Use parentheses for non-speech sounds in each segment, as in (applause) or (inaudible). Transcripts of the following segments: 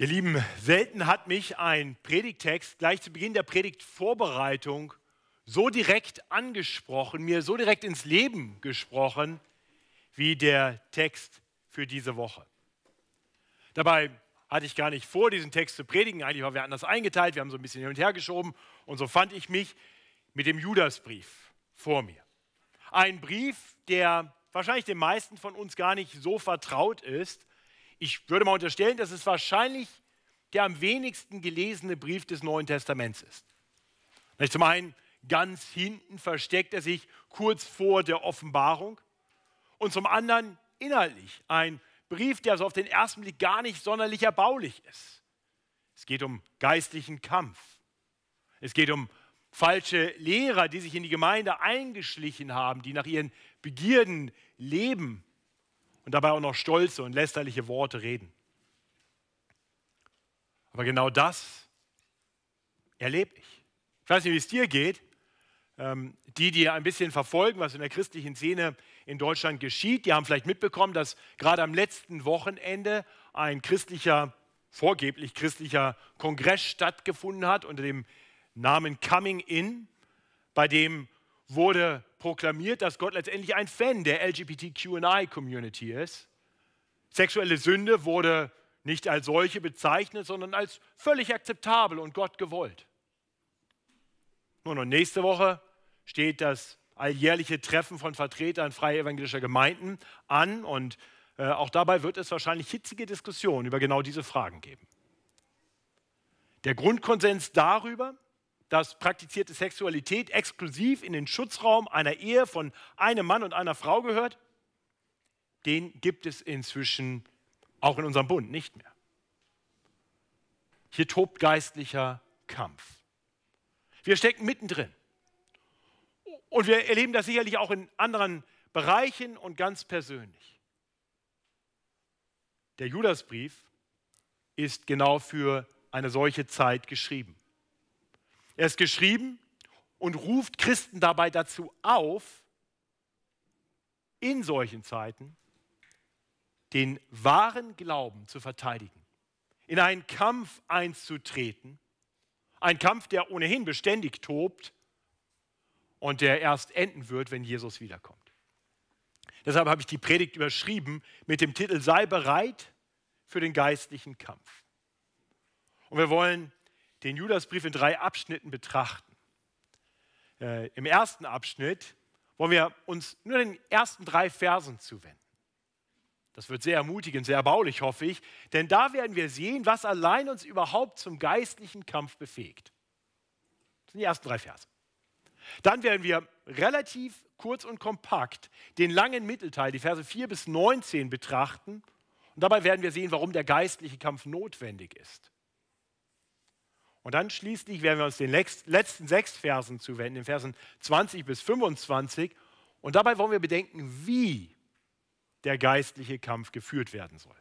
Ihr Lieben, selten hat mich ein Predigtext gleich zu Beginn der Predigtvorbereitung so direkt angesprochen, mir so direkt ins Leben gesprochen, wie der Text für diese Woche. Dabei hatte ich gar nicht vor, diesen Text zu predigen. Eigentlich waren wir anders eingeteilt, wir haben so ein bisschen hin und her geschoben. Und so fand ich mich mit dem Judasbrief vor mir. Ein Brief, der wahrscheinlich den meisten von uns gar nicht so vertraut ist, ich würde mal unterstellen, dass es wahrscheinlich der am wenigsten gelesene Brief des Neuen Testaments ist. zum einen, ganz hinten versteckt er sich kurz vor der Offenbarung und zum anderen inhaltlich ein Brief, der so auf den ersten Blick gar nicht sonderlich erbaulich ist. Es geht um geistlichen Kampf. Es geht um falsche Lehrer, die sich in die Gemeinde eingeschlichen haben, die nach ihren Begierden leben und dabei auch noch stolze und lästerliche Worte reden. Aber genau das erlebe ich. Ich weiß nicht, wie es dir geht. Ähm, die, die ein bisschen verfolgen, was in der christlichen Szene in Deutschland geschieht, die haben vielleicht mitbekommen, dass gerade am letzten Wochenende ein christlicher, vorgeblich christlicher Kongress stattgefunden hat unter dem Namen Coming In, bei dem wurde proklamiert, dass Gott letztendlich ein Fan der LGBTQI-Community ist. Sexuelle Sünde wurde nicht als solche bezeichnet, sondern als völlig akzeptabel und Gott gewollt. Nun, und nächste Woche steht das alljährliche Treffen von Vertretern freier evangelischer Gemeinden an und äh, auch dabei wird es wahrscheinlich hitzige Diskussionen über genau diese Fragen geben. Der Grundkonsens darüber, dass praktizierte Sexualität exklusiv in den Schutzraum einer Ehe von einem Mann und einer Frau gehört, den gibt es inzwischen auch in unserem Bund nicht mehr. Hier tobt geistlicher Kampf. Wir stecken mittendrin. Und wir erleben das sicherlich auch in anderen Bereichen und ganz persönlich. Der Judasbrief ist genau für eine solche Zeit geschrieben. Er ist geschrieben und ruft Christen dabei dazu auf, in solchen Zeiten den wahren Glauben zu verteidigen, in einen Kampf einzutreten, ein Kampf, der ohnehin beständig tobt und der erst enden wird, wenn Jesus wiederkommt. Deshalb habe ich die Predigt überschrieben mit dem Titel Sei bereit für den geistlichen Kampf. Und wir wollen den Judasbrief in drei Abschnitten betrachten. Äh, Im ersten Abschnitt wollen wir uns nur den ersten drei Versen zuwenden. Das wird sehr ermutigend, sehr erbaulich, hoffe ich, denn da werden wir sehen, was allein uns überhaupt zum geistlichen Kampf befähigt. Das sind die ersten drei Verse. Dann werden wir relativ kurz und kompakt den langen Mittelteil, die Verse 4 bis 19, betrachten. Und dabei werden wir sehen, warum der geistliche Kampf notwendig ist. Und dann schließlich werden wir uns den letzten sechs Versen zuwenden, den Versen 20 bis 25. Und dabei wollen wir bedenken, wie der geistliche Kampf geführt werden soll.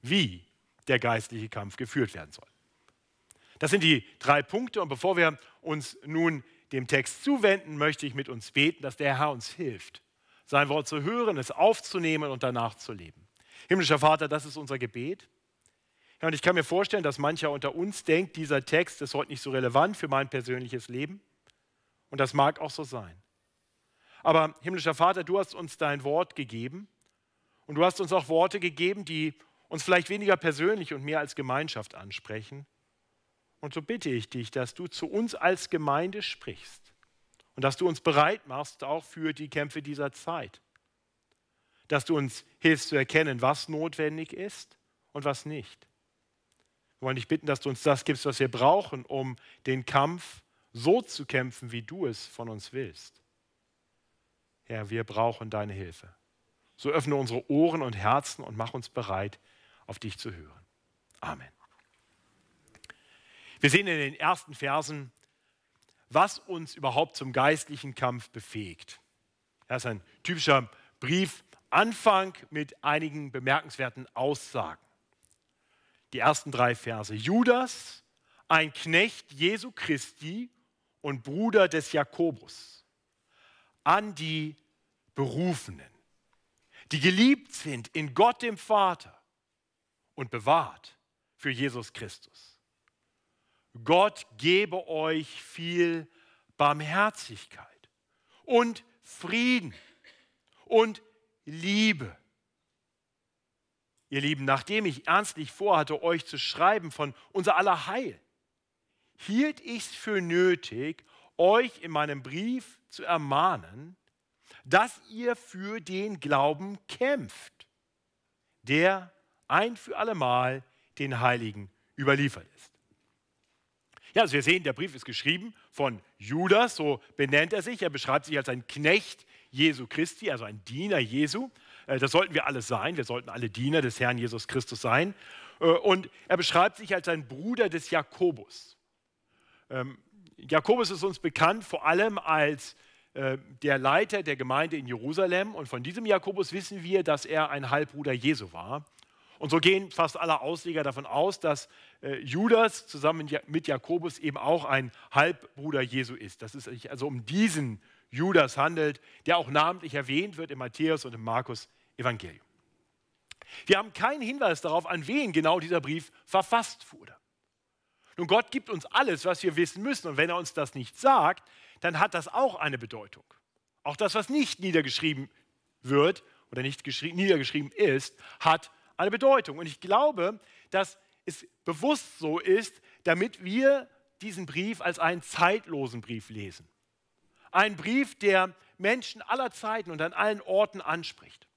Wie der geistliche Kampf geführt werden soll. Das sind die drei Punkte. Und bevor wir uns nun dem Text zuwenden, möchte ich mit uns beten, dass der Herr uns hilft, sein Wort zu hören, es aufzunehmen und danach zu leben. Himmlischer Vater, das ist unser Gebet. Ja, und ich kann mir vorstellen, dass mancher unter uns denkt, dieser Text ist heute nicht so relevant für mein persönliches Leben. Und das mag auch so sein. Aber himmlischer Vater, du hast uns dein Wort gegeben und du hast uns auch Worte gegeben, die uns vielleicht weniger persönlich und mehr als Gemeinschaft ansprechen. Und so bitte ich dich, dass du zu uns als Gemeinde sprichst und dass du uns bereit machst, auch für die Kämpfe dieser Zeit. Dass du uns hilfst zu erkennen, was notwendig ist und was nicht. Wir wollen dich bitten, dass du uns das gibst, was wir brauchen, um den Kampf so zu kämpfen, wie du es von uns willst. Herr, wir brauchen deine Hilfe. So öffne unsere Ohren und Herzen und mach uns bereit, auf dich zu hören. Amen. Wir sehen in den ersten Versen, was uns überhaupt zum geistlichen Kampf befähigt. Das ist ein typischer Brief, Anfang mit einigen bemerkenswerten Aussagen die ersten drei Verse. Judas, ein Knecht Jesu Christi und Bruder des Jakobus, an die Berufenen, die geliebt sind in Gott dem Vater und bewahrt für Jesus Christus. Gott gebe euch viel Barmherzigkeit und Frieden und Liebe Ihr Lieben, nachdem ich ernstlich vorhatte, euch zu schreiben von unser aller Heil, hielt ich es für nötig, euch in meinem Brief zu ermahnen, dass ihr für den Glauben kämpft, der ein für allemal den Heiligen überliefert ist. Ja, also wir sehen, der Brief ist geschrieben von Judas, so benennt er sich. Er beschreibt sich als ein Knecht Jesu Christi, also ein Diener Jesu, äh, das sollten wir alle sein, wir sollten alle Diener des Herrn Jesus Christus sein. Äh, und er beschreibt sich als ein Bruder des Jakobus. Ähm, Jakobus ist uns bekannt vor allem als äh, der Leiter der Gemeinde in Jerusalem. Und von diesem Jakobus wissen wir, dass er ein Halbbruder Jesu war. Und so gehen fast alle Ausleger davon aus, dass Judas zusammen mit Jakobus eben auch ein Halbbruder Jesu ist. Dass es sich also um diesen Judas handelt, der auch namentlich erwähnt wird in Matthäus und in Markus Evangelium. Wir haben keinen Hinweis darauf, an wen genau dieser Brief verfasst wurde. Nun, Gott gibt uns alles, was wir wissen müssen. Und wenn er uns das nicht sagt, dann hat das auch eine Bedeutung. Auch das, was nicht niedergeschrieben wird oder nicht niedergeschrieben ist, hat eine Bedeutung. Und ich glaube, dass es bewusst so ist, damit wir diesen Brief als einen zeitlosen Brief lesen. Ein Brief, der Menschen aller Zeiten und an allen Orten anspricht.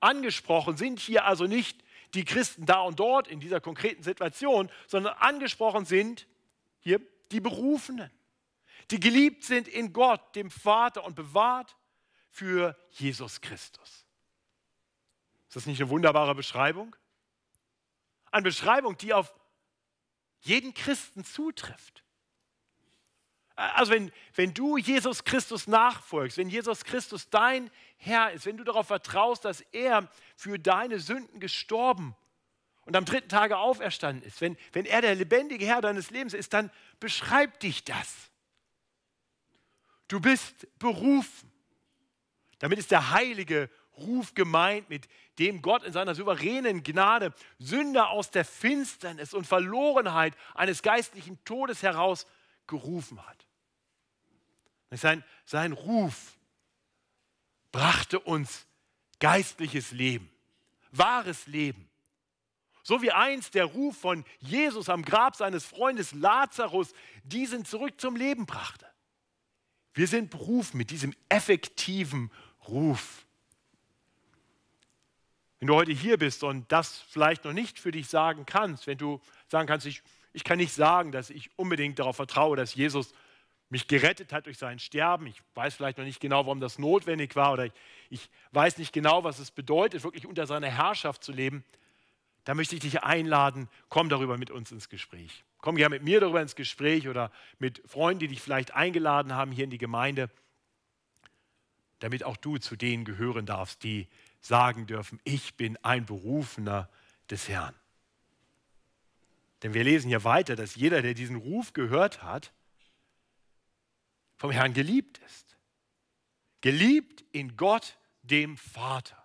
Angesprochen sind hier also nicht die Christen da und dort in dieser konkreten Situation, sondern angesprochen sind hier die Berufenen, die geliebt sind in Gott, dem Vater und bewahrt für Jesus Christus. Ist das nicht eine wunderbare Beschreibung? Eine Beschreibung, die auf jeden Christen zutrifft. Also wenn, wenn du Jesus Christus nachfolgst, wenn Jesus Christus dein Herr ist, wenn du darauf vertraust, dass er für deine Sünden gestorben und am dritten Tage auferstanden ist, wenn, wenn er der lebendige Herr deines Lebens ist, dann beschreib dich das. Du bist berufen. Damit ist der heilige Ruf gemeint, mit dem Gott in seiner souveränen Gnade Sünder aus der Finsternis und Verlorenheit eines geistlichen Todes herausgerufen hat. Sein, sein Ruf brachte uns geistliches Leben, wahres Leben. So wie einst der Ruf von Jesus am Grab seines Freundes Lazarus diesen zurück zum Leben brachte. Wir sind berufen mit diesem effektiven Ruf. Wenn du heute hier bist und das vielleicht noch nicht für dich sagen kannst, wenn du sagen kannst, ich, ich kann nicht sagen, dass ich unbedingt darauf vertraue, dass Jesus mich gerettet hat durch sein Sterben. Ich weiß vielleicht noch nicht genau, warum das notwendig war oder ich, ich weiß nicht genau, was es bedeutet, wirklich unter seiner Herrschaft zu leben. Da möchte ich dich einladen, komm darüber mit uns ins Gespräch. Komm gerne mit mir darüber ins Gespräch oder mit Freunden, die dich vielleicht eingeladen haben hier in die Gemeinde, damit auch du zu denen gehören darfst, die sagen dürfen, ich bin ein Berufener des Herrn. Denn wir lesen hier weiter, dass jeder, der diesen Ruf gehört hat, vom Herrn geliebt ist. Geliebt in Gott, dem Vater.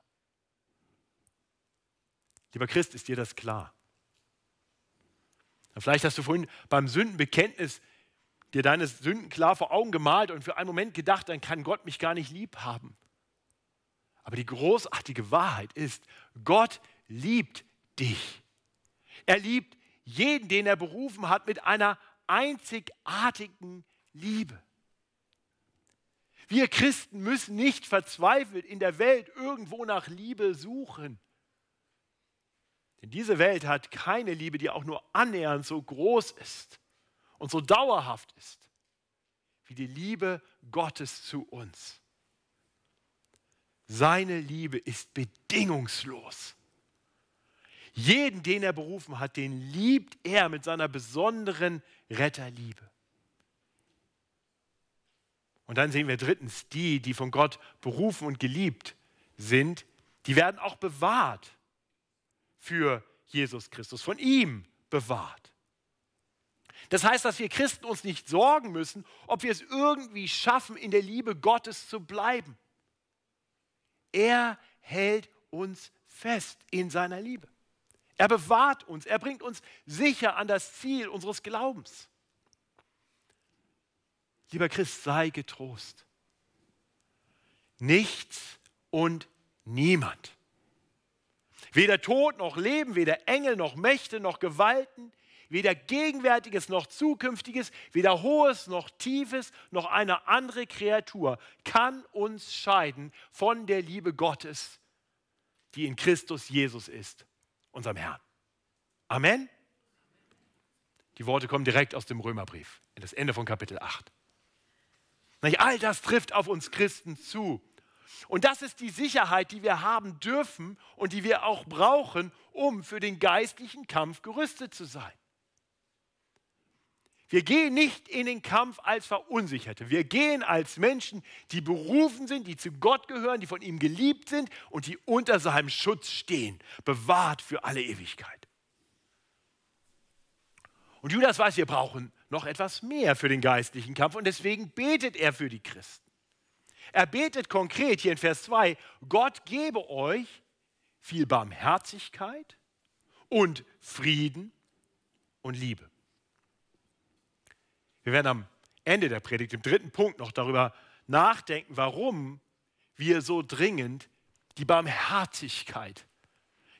Lieber Christ, ist dir das klar? vielleicht hast du vorhin beim Sündenbekenntnis dir deine Sünden klar vor Augen gemalt und für einen Moment gedacht, dann kann Gott mich gar nicht lieb haben. Aber die großartige Wahrheit ist, Gott liebt dich. Er liebt jeden, den er berufen hat, mit einer einzigartigen Liebe. Wir Christen müssen nicht verzweifelt in der Welt irgendwo nach Liebe suchen. Denn diese Welt hat keine Liebe, die auch nur annähernd so groß ist und so dauerhaft ist wie die Liebe Gottes zu uns. Seine Liebe ist bedingungslos. Jeden, den er berufen hat, den liebt er mit seiner besonderen Retterliebe. Und dann sehen wir drittens, die, die von Gott berufen und geliebt sind, die werden auch bewahrt für Jesus Christus, von ihm bewahrt. Das heißt, dass wir Christen uns nicht sorgen müssen, ob wir es irgendwie schaffen, in der Liebe Gottes zu bleiben. Er hält uns fest in seiner Liebe. Er bewahrt uns, er bringt uns sicher an das Ziel unseres Glaubens. Lieber Christ, sei getrost. Nichts und niemand. Weder Tod noch Leben, weder Engel noch Mächte noch Gewalten, weder Gegenwärtiges noch Zukünftiges, weder Hohes noch Tiefes noch eine andere Kreatur kann uns scheiden von der Liebe Gottes, die in Christus Jesus ist, unserem Herrn. Amen. Die Worte kommen direkt aus dem Römerbrief, in das Ende von Kapitel 8. All das trifft auf uns Christen zu. Und das ist die Sicherheit, die wir haben dürfen und die wir auch brauchen, um für den geistlichen Kampf gerüstet zu sein. Wir gehen nicht in den Kampf als Verunsicherte. Wir gehen als Menschen, die berufen sind, die zu Gott gehören, die von ihm geliebt sind und die unter seinem Schutz stehen, bewahrt für alle Ewigkeit. Und Judas weiß, wir brauchen noch etwas mehr für den geistlichen Kampf und deswegen betet er für die Christen. Er betet konkret hier in Vers 2, Gott gebe euch viel Barmherzigkeit und Frieden und Liebe. Wir werden am Ende der Predigt, im dritten Punkt, noch darüber nachdenken, warum wir so dringend die Barmherzigkeit,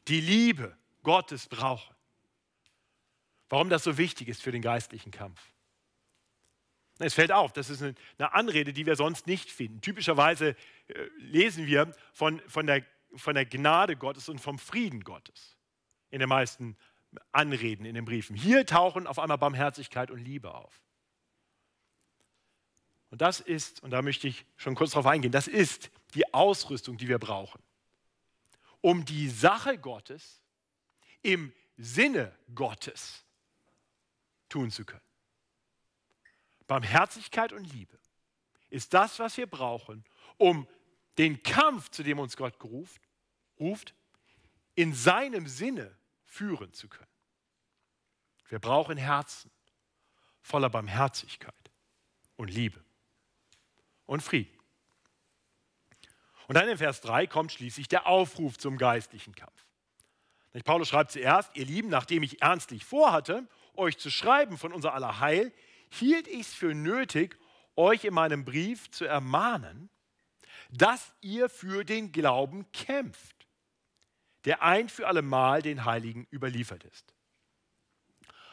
die Liebe Gottes brauchen. Warum das so wichtig ist für den geistlichen Kampf. Es fällt auf, das ist eine Anrede, die wir sonst nicht finden. Typischerweise äh, lesen wir von, von, der, von der Gnade Gottes und vom Frieden Gottes in den meisten Anreden, in den Briefen. Hier tauchen auf einmal Barmherzigkeit und Liebe auf. Und das ist, und da möchte ich schon kurz drauf eingehen, das ist die Ausrüstung, die wir brauchen, um die Sache Gottes im Sinne Gottes tun zu können. Barmherzigkeit und Liebe ist das, was wir brauchen, um den Kampf, zu dem uns Gott geruft, ruft, in seinem Sinne führen zu können. Wir brauchen Herzen voller Barmherzigkeit und Liebe und Frieden. Und dann in Vers 3 kommt schließlich der Aufruf zum geistlichen Kampf. Paulus schreibt zuerst, ihr Lieben, nachdem ich ernstlich vorhatte, euch zu schreiben von unser aller Heil, hielt ich es für nötig, euch in meinem Brief zu ermahnen, dass ihr für den Glauben kämpft, der ein für allemal den Heiligen überliefert ist.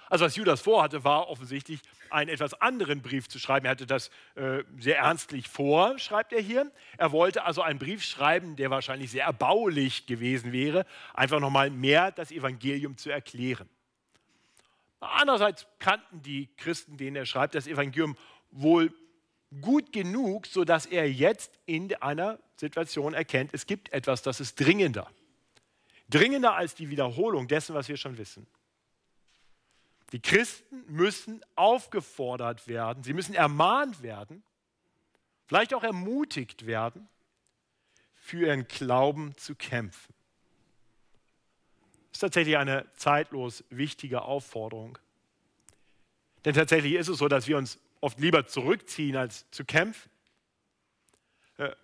Also was Judas vorhatte, war offensichtlich einen etwas anderen Brief zu schreiben. Er hatte das äh, sehr ernstlich vor, schreibt er hier. Er wollte also einen Brief schreiben, der wahrscheinlich sehr erbaulich gewesen wäre, einfach nochmal mehr das Evangelium zu erklären. Andererseits kannten die Christen, denen er schreibt, das Evangelium wohl gut genug, sodass er jetzt in einer Situation erkennt, es gibt etwas, das ist dringender. Dringender als die Wiederholung dessen, was wir schon wissen. Die Christen müssen aufgefordert werden, sie müssen ermahnt werden, vielleicht auch ermutigt werden, für ihren Glauben zu kämpfen. Das ist tatsächlich eine zeitlos wichtige Aufforderung. Denn tatsächlich ist es so, dass wir uns oft lieber zurückziehen, als zu kämpfen. Äh,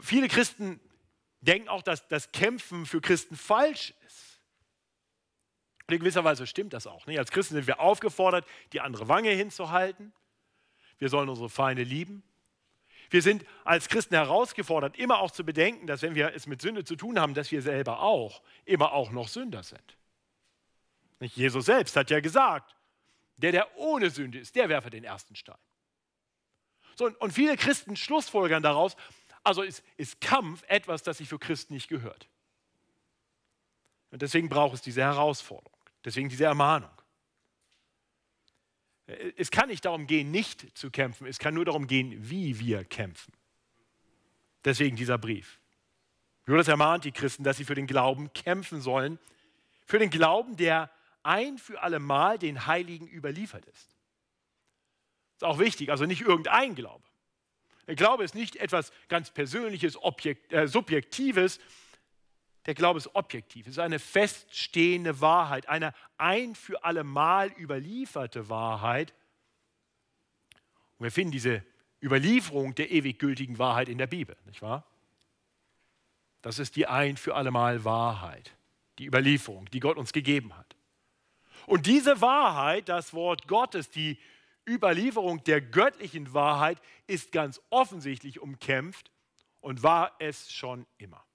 viele Christen denken auch, dass das Kämpfen für Christen falsch ist. Und in gewisser Weise stimmt das auch. Nicht? Als Christen sind wir aufgefordert, die andere Wange hinzuhalten. Wir sollen unsere Feinde lieben. Wir sind als Christen herausgefordert, immer auch zu bedenken, dass wenn wir es mit Sünde zu tun haben, dass wir selber auch immer auch noch Sünder sind. Nicht? Jesus selbst hat ja gesagt, der, der ohne Sünde ist, der werfe den ersten Stein. So, und viele Christen schlussfolgern daraus, also ist, ist Kampf etwas, das sich für Christen nicht gehört. Und deswegen braucht es diese Herausforderung, deswegen diese Ermahnung. Äh, es kann nicht darum gehen, nicht zu kämpfen, es kann nur darum gehen, wie wir kämpfen. Deswegen dieser Brief. Jonas ermahnt die Christen, dass sie für den Glauben kämpfen sollen, für den Glauben, der ein für alle Mal den Heiligen überliefert ist. Das Ist auch wichtig, also nicht irgendein Glaube. Der Glaube ist nicht etwas ganz Persönliches, Objekt, äh, Subjektives, der Glaube ist objektiv, es ist eine feststehende Wahrheit, eine ein für alle Mal überlieferte Wahrheit. Und wir finden diese Überlieferung der ewig gültigen Wahrheit in der Bibel, nicht wahr? Das ist die ein für alle Mal Wahrheit, die Überlieferung, die Gott uns gegeben hat. Und diese Wahrheit, das Wort Gottes, die Überlieferung der göttlichen Wahrheit, ist ganz offensichtlich umkämpft und war es schon immer.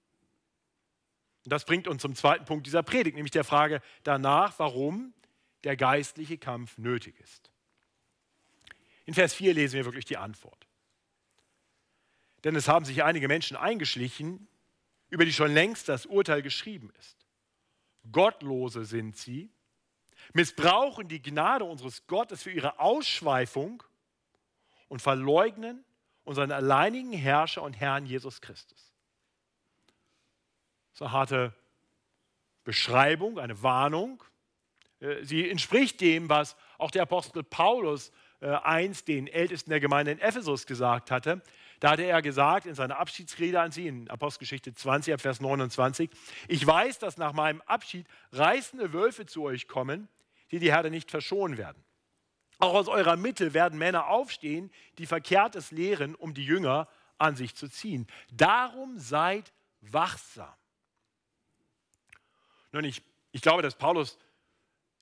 Und das bringt uns zum zweiten Punkt dieser Predigt, nämlich der Frage danach, warum der geistliche Kampf nötig ist. In Vers 4 lesen wir wirklich die Antwort. Denn es haben sich einige Menschen eingeschlichen, über die schon längst das Urteil geschrieben ist. Gottlose sind sie, missbrauchen die Gnade unseres Gottes für ihre Ausschweifung und verleugnen unseren alleinigen Herrscher und Herrn Jesus Christus. Das ist eine harte Beschreibung, eine Warnung. Äh, sie entspricht dem, was auch der Apostel Paulus äh, einst den Ältesten der Gemeinde in Ephesus gesagt hatte. Da hatte er gesagt in seiner Abschiedsrede an sie, in Apostelgeschichte 20, Vers 29, ich weiß, dass nach meinem Abschied reißende Wölfe zu euch kommen, die die Herde nicht verschonen werden. Auch aus eurer Mitte werden Männer aufstehen, die Verkehrtes lehren, um die Jünger an sich zu ziehen. Darum seid wachsam. Nun, ich, ich glaube, dass Paulus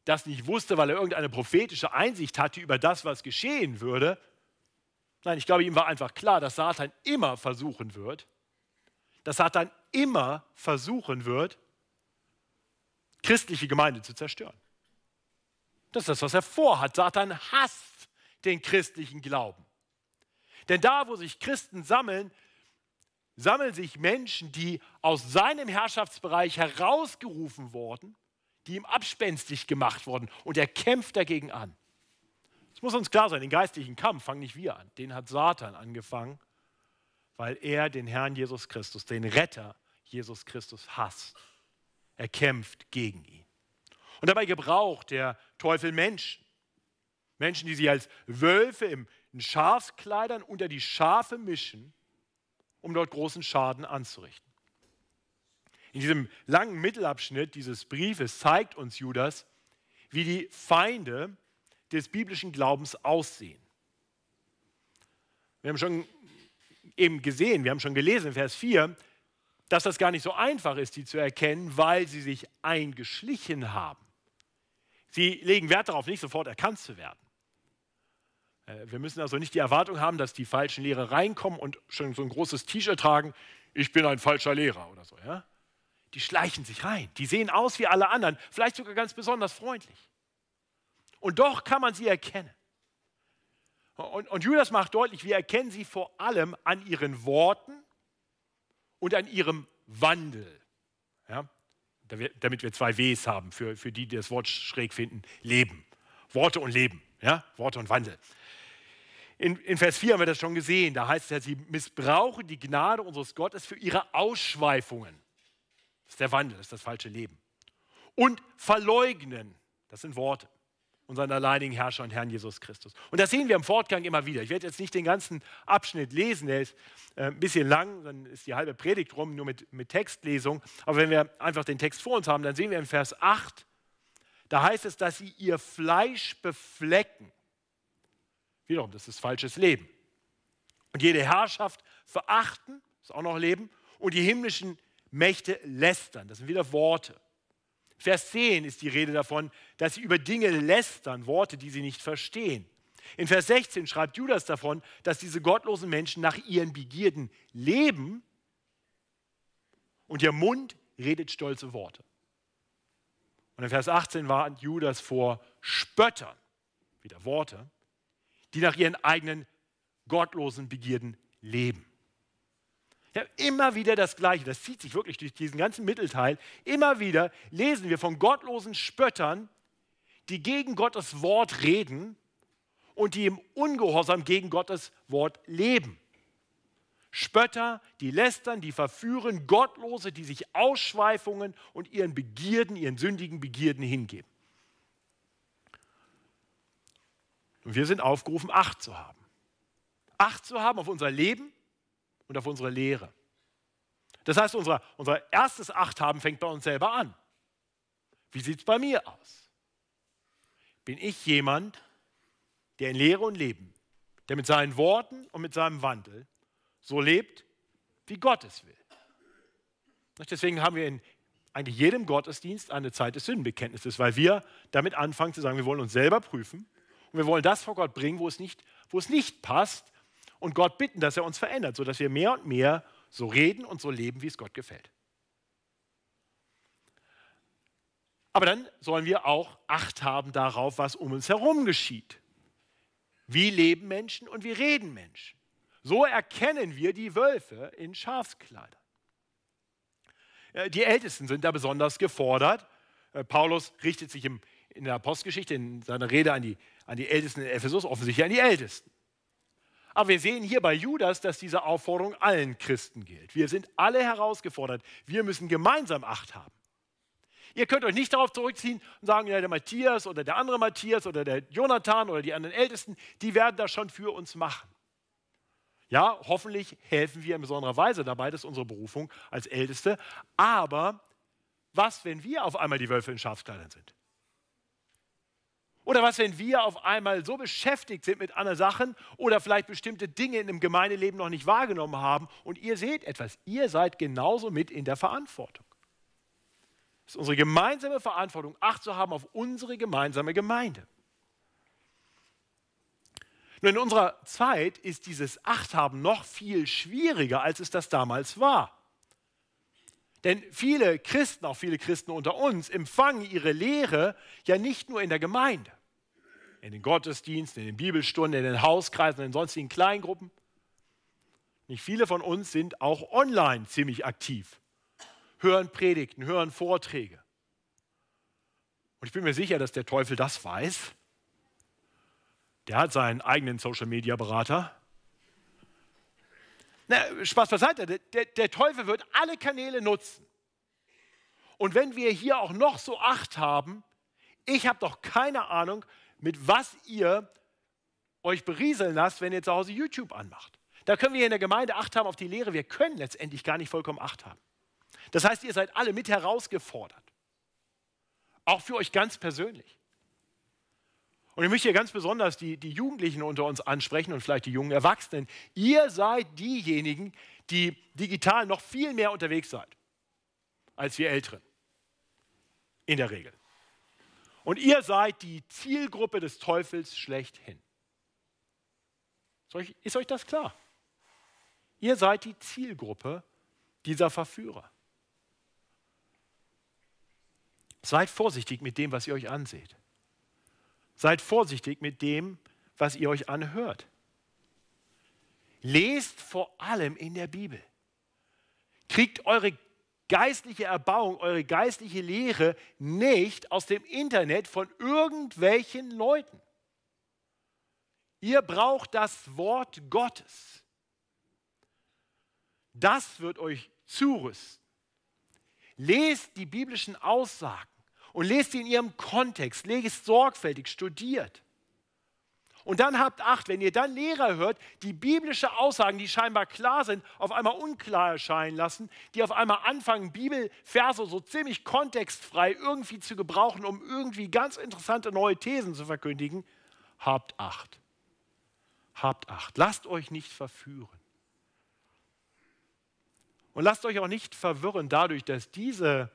das nicht wusste, weil er irgendeine prophetische Einsicht hatte über das, was geschehen würde. Nein, ich glaube, ihm war einfach klar, dass Satan immer versuchen wird, dass Satan immer versuchen wird, christliche Gemeinde zu zerstören. Das ist das, was er vorhat. Satan hasst den christlichen Glauben. Denn da, wo sich Christen sammeln, sammeln sich Menschen, die aus seinem Herrschaftsbereich herausgerufen wurden, die ihm abspenstig gemacht wurden. Und er kämpft dagegen an. Es muss uns klar sein, den geistlichen Kampf fangen nicht wir an. Den hat Satan angefangen, weil er den Herrn Jesus Christus, den Retter Jesus Christus hasst. Er kämpft gegen ihn. Und dabei gebraucht der Teufel Menschen. Menschen, die sich als Wölfe in Schafskleidern unter die Schafe mischen um dort großen Schaden anzurichten. In diesem langen Mittelabschnitt dieses Briefes zeigt uns Judas, wie die Feinde des biblischen Glaubens aussehen. Wir haben schon eben gesehen, wir haben schon gelesen in Vers 4, dass das gar nicht so einfach ist, die zu erkennen, weil sie sich eingeschlichen haben. Sie legen Wert darauf, nicht sofort erkannt zu werden. Äh, wir müssen also nicht die Erwartung haben, dass die falschen Lehrer reinkommen und schon so ein großes T-Shirt tragen, ich bin ein falscher Lehrer oder so. Ja? Die schleichen sich rein, die sehen aus wie alle anderen, vielleicht sogar ganz besonders freundlich. Und doch kann man sie erkennen. Und, und Judas macht deutlich, wir erkennen sie vor allem an ihren Worten und an ihrem Wandel. Ja? Damit wir zwei Ws haben, für, für die, die das Wort schräg finden, Leben. Worte und Leben, ja? Worte und Wandel. In, in, Vers 4 haben wir das schon gesehen. Da heißt es ja, sie missbrauchen die Gnade unseres Gottes für ihre Ausschweifungen. Das ist der Wandel, das ist das falsche Leben. Und verleugnen, das sind Worte, unseren alleinigen Herrscher und Herrn Jesus Christus. Und das sehen wir im Fortgang immer wieder. Ich werde jetzt nicht den ganzen Abschnitt lesen, der ist äh, ein bisschen lang, dann ist die halbe Predigt rum, nur mit, mit Textlesung. Aber wenn wir einfach den Text vor uns haben, dann sehen wir im Vers 8, da heißt es, dass sie ihr Fleisch beflecken Wiederum, das ist falsches Leben. Und jede Herrschaft verachten, ist auch noch Leben, und die himmlischen Mächte lästern, das sind wieder Worte. Vers 10 ist die Rede davon, dass sie über Dinge lästern, Worte, die sie nicht verstehen. In Vers 16 schreibt Judas davon, dass diese gottlosen Menschen nach ihren Begierden leben und ihr Mund redet stolze Worte. Und in Vers 18 warnt Judas vor Spöttern, wieder Worte, die nach ihren eigenen gottlosen Begierden leben. Ja, immer wieder das Gleiche, das zieht sich wirklich durch diesen ganzen Mittelteil. Immer wieder lesen wir von gottlosen Spöttern, die gegen Gottes Wort reden und die im Ungehorsam gegen Gottes Wort leben. Spötter, die lästern, die verführen, Gottlose, die sich Ausschweifungen und ihren Begierden, ihren sündigen Begierden hingeben. Und wir sind aufgerufen, Acht zu haben. Acht zu haben auf unser Leben und auf unsere Lehre. Das heißt, unser, unser erstes Acht haben fängt bei uns selber an. Wie sieht es bei mir aus? Bin ich jemand, der in Lehre und Leben, der mit seinen Worten und mit seinem Wandel so lebt, wie Gott es will? deswegen haben wir in eigentlich jedem Gottesdienst eine Zeit des Sündenbekenntnisses, weil wir damit anfangen zu sagen, wir wollen uns selber prüfen und wir wollen das vor Gott bringen, wo es nicht, wo es nicht passt und Gott bitten, dass er uns verändert, sodass wir mehr und mehr so reden und so leben, wie es Gott gefällt. Aber dann sollen wir auch Acht haben darauf, was um uns herum geschieht. Wie leben Menschen und wie reden Menschen? So erkennen wir die Wölfe in Schafskleidern. Äh, die Ältesten sind da besonders gefordert. Äh, Paulus richtet sich im in der Apostelgeschichte, in seiner Rede an die, an die Ältesten in Ephesus, offensichtlich an die Ältesten. Aber wir sehen hier bei Judas, dass diese Aufforderung allen Christen gilt. Wir sind alle herausgefordert. Wir müssen gemeinsam Acht haben. Ihr könnt euch nicht darauf zurückziehen und sagen, ja, der Matthias oder der andere Matthias oder der Jonathan oder die anderen Ältesten, die werden das schon für uns machen. Ja, hoffentlich helfen wir in besonderer Weise dabei, das ist unsere Berufung als Älteste. Aber was, wenn wir auf einmal die Wölfe in Schafskleidern sind? Oder was, wenn wir auf einmal so beschäftigt sind mit anderen Sachen oder vielleicht bestimmte Dinge in dem Gemeindeleben noch nicht wahrgenommen haben und ihr seht etwas, ihr seid genauso mit in der Verantwortung. Es ist unsere gemeinsame Verantwortung, Acht zu haben auf unsere gemeinsame Gemeinde. Nur in unserer Zeit ist dieses Achthaben noch viel schwieriger, als es das damals war. Denn viele Christen, auch viele Christen unter uns, empfangen ihre Lehre ja nicht nur in der Gemeinde, in den Gottesdiensten, in den Bibelstunden, in den Hauskreisen, in sonstigen Kleingruppen. Nicht viele von uns sind auch online ziemlich aktiv, hören Predigten, hören Vorträge. Und ich bin mir sicher, dass der Teufel das weiß. Der hat seinen eigenen Social-Media-Berater na, Spaß beiseite, der, der Teufel wird alle Kanäle nutzen. Und wenn wir hier auch noch so Acht haben, ich habe doch keine Ahnung, mit was ihr euch berieseln lasst, wenn ihr zu Hause YouTube anmacht. Da können wir hier in der Gemeinde Acht haben auf die Lehre. Wir können letztendlich gar nicht vollkommen Acht haben. Das heißt, ihr seid alle mit herausgefordert. Auch für euch ganz persönlich. Und ich möchte hier ganz besonders die, die Jugendlichen unter uns ansprechen und vielleicht die jungen Erwachsenen. Ihr seid diejenigen, die digital noch viel mehr unterwegs seid als wir Älteren. In der Regel. Und ihr seid die Zielgruppe des Teufels schlechthin. Ist euch das klar? Ihr seid die Zielgruppe dieser Verführer. Seid vorsichtig mit dem, was ihr euch anseht. Seid vorsichtig mit dem, was ihr euch anhört. Lest vor allem in der Bibel. Kriegt eure geistliche Erbauung, eure geistliche Lehre nicht aus dem Internet von irgendwelchen Leuten. Ihr braucht das Wort Gottes. Das wird euch zurüsten. Lest die biblischen Aussagen und lest sie in ihrem Kontext, lest sorgfältig, studiert. Und dann habt acht, wenn ihr dann Lehrer hört, die biblische Aussagen, die scheinbar klar sind, auf einmal unklar erscheinen lassen, die auf einmal anfangen, Bibelverse so ziemlich kontextfrei irgendwie zu gebrauchen, um irgendwie ganz interessante neue Thesen zu verkündigen, habt acht. Habt acht. Lasst euch nicht verführen. Und lasst euch auch nicht verwirren dadurch, dass diese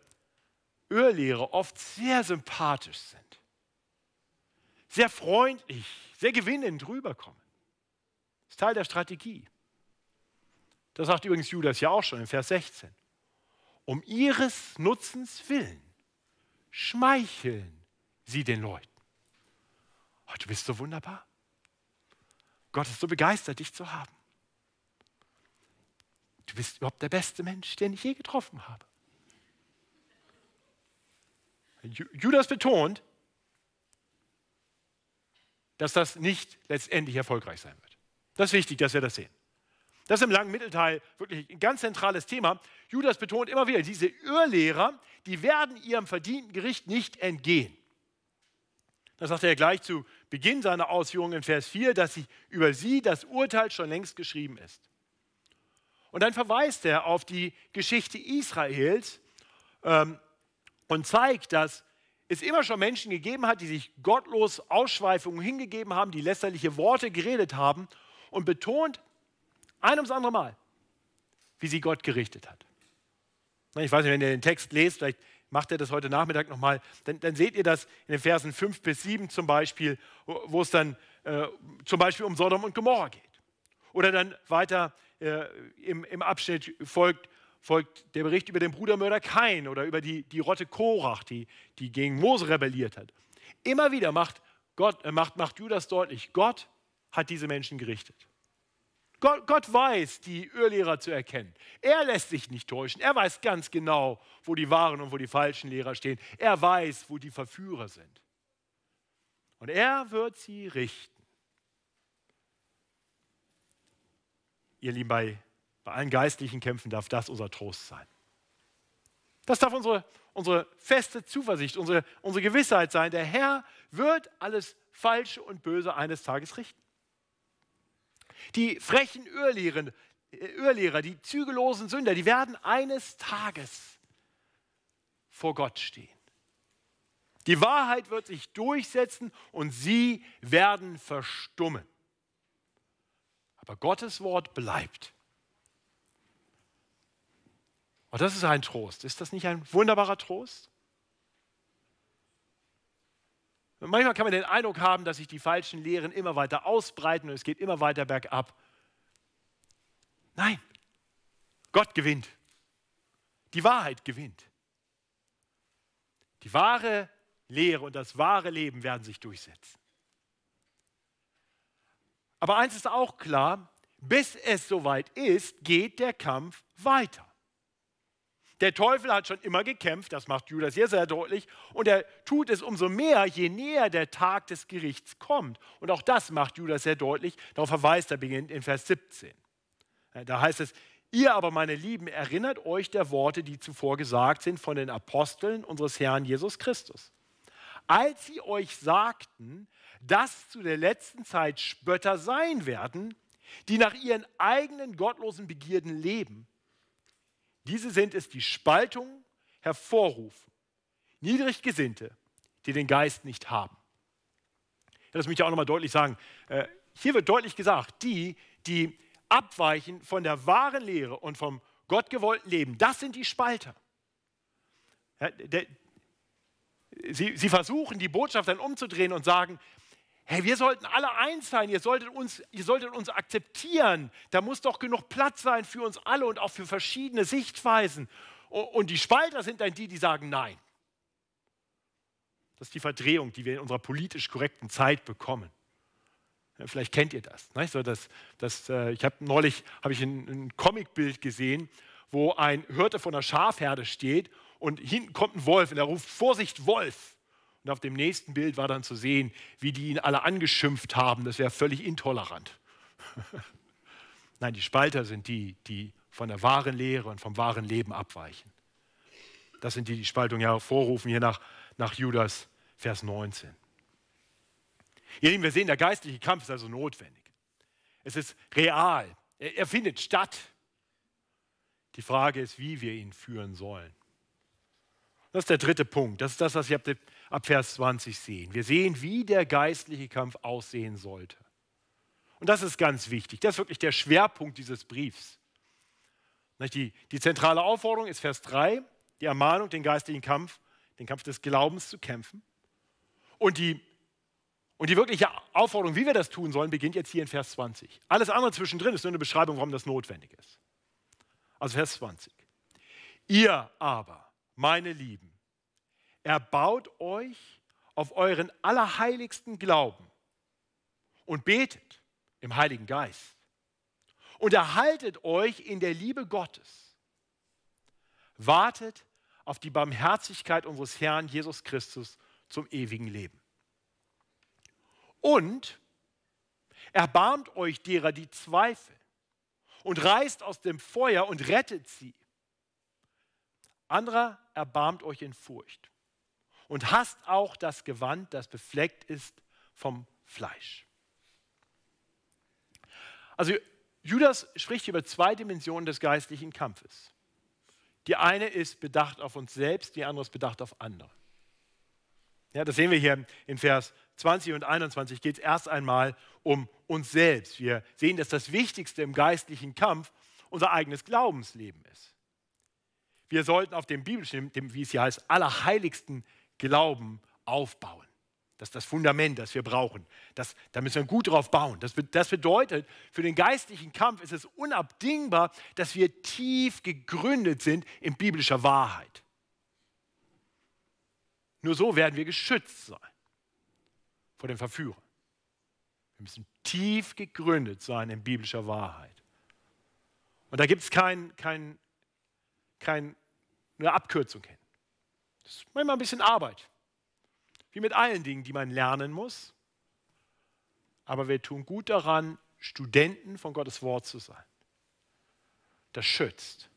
Irrlehre oft sehr sympathisch sind, sehr freundlich, sehr gewinnend rüberkommen. Das ist Teil der Strategie. Das sagt übrigens Judas ja auch schon in Vers 16. Um ihres Nutzens willen schmeicheln sie den Leuten. Oh, du bist so wunderbar. Gott ist so begeistert, dich zu haben. Du bist überhaupt der beste Mensch, den ich je getroffen habe. Judas betont, dass das nicht letztendlich erfolgreich sein wird. Das ist wichtig, dass wir das sehen. Das ist im langen Mittelteil wirklich ein ganz zentrales Thema. Judas betont immer wieder, diese Irrlehrer, die werden ihrem verdienten Gericht nicht entgehen. Das sagt er gleich zu Beginn seiner Ausführungen in Vers 4, dass sie, über sie das Urteil schon längst geschrieben ist. Und dann verweist er auf die Geschichte Israels, ähm, und zeigt, dass es immer schon Menschen gegeben hat, die sich gottlos Ausschweifungen hingegeben haben, die lästerliche Worte geredet haben und betont ein ums andere Mal, wie sie Gott gerichtet hat. Ich weiß nicht, wenn ihr den Text lest, vielleicht macht ihr das heute Nachmittag nochmal, dann, dann seht ihr das in den Versen 5 bis 7 zum Beispiel, wo es dann äh, zum Beispiel um Sodom und Gomorra geht. Oder dann weiter äh, im, im Abschnitt folgt folgt der Bericht über den Brudermörder Kain oder über die, die Rotte Korach, die, die gegen Mose rebelliert hat. Immer wieder macht, Gott, äh, macht, macht Judas deutlich, Gott hat diese Menschen gerichtet. Gott, Gott weiß, die Irrlehrer zu erkennen. Er lässt sich nicht täuschen. Er weiß ganz genau, wo die wahren und wo die falschen Lehrer stehen. Er weiß, wo die Verführer sind. Und er wird sie richten. Ihr Lieben, bei bei allen geistlichen Kämpfen darf das unser Trost sein. Das darf unsere, unsere feste Zuversicht, unsere, unsere Gewissheit sein. Der Herr wird alles Falsche und Böse eines Tages richten. Die frechen Örlehrer, äh, die zügellosen Sünder, die werden eines Tages vor Gott stehen. Die Wahrheit wird sich durchsetzen und sie werden verstummen. Aber Gottes Wort bleibt. Und oh, das ist ein Trost. Ist das nicht ein wunderbarer Trost? Und manchmal kann man den Eindruck haben, dass sich die falschen Lehren immer weiter ausbreiten und es geht immer weiter bergab. Nein, Gott gewinnt. Die Wahrheit gewinnt. Die wahre Lehre und das wahre Leben werden sich durchsetzen. Aber eins ist auch klar, bis es soweit ist, geht der Kampf weiter. Der Teufel hat schon immer gekämpft, das macht Judas sehr, sehr deutlich. Und er tut es umso mehr, je näher der Tag des Gerichts kommt. Und auch das macht Judas sehr deutlich. Darauf verweist er beginnt in Vers 17. Äh, da heißt es, ihr aber, meine Lieben, erinnert euch der Worte, die zuvor gesagt sind von den Aposteln unseres Herrn Jesus Christus. Als sie euch sagten, dass zu der letzten Zeit Spötter sein werden, die nach ihren eigenen gottlosen Begierden leben diese sind es, die Spaltung hervorrufen. Niedriggesinnte, die den Geist nicht haben. das möchte ich auch nochmal deutlich sagen. Äh, hier wird deutlich gesagt, die, die abweichen von der wahren Lehre und vom gottgewollten Leben, das sind die Spalter. sie versuchen, die Botschaft dann umzudrehen und sagen, Hey, wir sollten alle eins sein, ihr solltet, uns, ihr solltet uns akzeptieren. Da muss doch genug Platz sein für uns alle und auch für verschiedene Sichtweisen. Und die Spalter sind dann die, die sagen Nein. Das ist die Verdrehung, die wir in unserer politisch korrekten Zeit bekommen. vielleicht kennt ihr das. Ne? So, dass, dass, äh, ich habe neulich hab ich ein, ein Comicbild gesehen, wo ein Hirte von einer Schafherde steht und hinten kommt ein Wolf und er ruft: Vorsicht, Wolf! Und auf dem nächsten Bild war dann zu sehen, wie die ihn alle angeschimpft haben. Das wäre völlig intolerant. (laughs) Nein, die Spalter sind die, die von der wahren Lehre und vom wahren Leben abweichen. Das sind die, die Spaltung hervorrufen, hier nach, nach Judas, Vers 19. Ihr Lieben, wir sehen, der geistliche Kampf ist also notwendig. Es ist real. Er, er findet statt. Die Frage ist, wie wir ihn führen sollen. Das ist der dritte Punkt. Das ist das, was ich habe ab Vers 20 sehen. Wir sehen, wie der geistliche Kampf aussehen sollte. Und das ist ganz wichtig. Das ist wirklich der Schwerpunkt dieses Briefs. Die, die zentrale Aufforderung ist Vers 3, die Ermahnung, den geistlichen Kampf, den Kampf des Glaubens zu kämpfen. Und die, und die wirkliche Aufforderung, wie wir das tun sollen, beginnt jetzt hier in Vers 20. Alles andere zwischendrin ist nur eine Beschreibung, warum das notwendig ist. Also Vers 20. Ihr aber, meine Lieben, er baut euch auf euren allerheiligsten Glauben und betet im Heiligen Geist und erhaltet euch in der Liebe Gottes. Wartet auf die Barmherzigkeit unseres Herrn Jesus Christus zum ewigen Leben. Und erbarmt euch derer, die zweifeln und reißt aus dem Feuer und rettet sie. Anderer erbarmt euch in Furcht und hast auch das Gewand, das befleckt ist vom Fleisch. Also Judas spricht über zwei Dimensionen des geistlichen Kampfes. Die eine ist bedacht auf uns selbst, die andere ist bedacht auf andere. Ja, das sehen wir hier in Vers 20 und 21 geht es erst einmal um uns selbst. Wir sehen, dass das Wichtigste im geistlichen Kampf unser eigenes Glaubensleben ist. Wir sollten auf dem biblischen, dem, wie es hier heißt, allerheiligsten Glauben aufbauen. Das ist das Fundament, das wir brauchen. Das, da müssen wir gut drauf bauen. Das, das bedeutet, für den geistlichen Kampf ist es unabdingbar, dass wir tief gegründet sind in biblischer Wahrheit. Nur so werden wir geschützt sein vor dem Verführer. Wir müssen tief gegründet sein in biblischer Wahrheit. Und da gibt es kein, kein, kein, eine Abkürzung hin. Das ist manchmal ein bisschen Arbeit. Wie mit allen Dingen, die man lernen muss. Aber wir tun gut daran, Studenten von Gottes Wort zu sein. Das schützt.